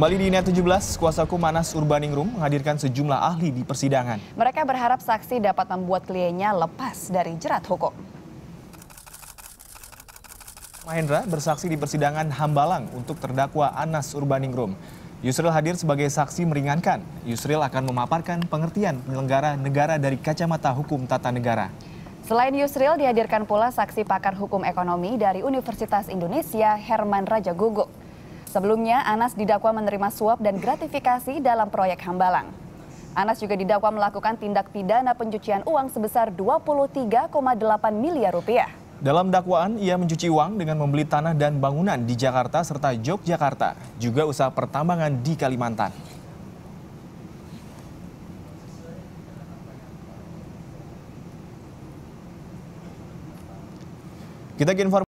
Kembali di Net 17, kuasa hukum Manas Urbaningrum menghadirkan sejumlah ahli di persidangan. Mereka berharap saksi dapat membuat kliennya lepas dari jerat hukum. Mahendra bersaksi di persidangan Hambalang untuk terdakwa Anas Urbaningrum. Yusril hadir sebagai saksi meringankan. Yusril akan memaparkan pengertian penyelenggara negara dari kacamata hukum tata negara. Selain Yusril, dihadirkan pula saksi pakar hukum ekonomi dari Universitas Indonesia, Herman Raja Guguk Sebelumnya, Anas didakwa menerima suap dan gratifikasi dalam proyek Hambalang. Anas juga didakwa melakukan tindak pidana pencucian uang sebesar 23,8 miliar rupiah. Dalam dakwaan, ia mencuci uang dengan membeli tanah dan bangunan di Jakarta serta Yogyakarta, juga usaha pertambangan di Kalimantan. Kita ke informasi.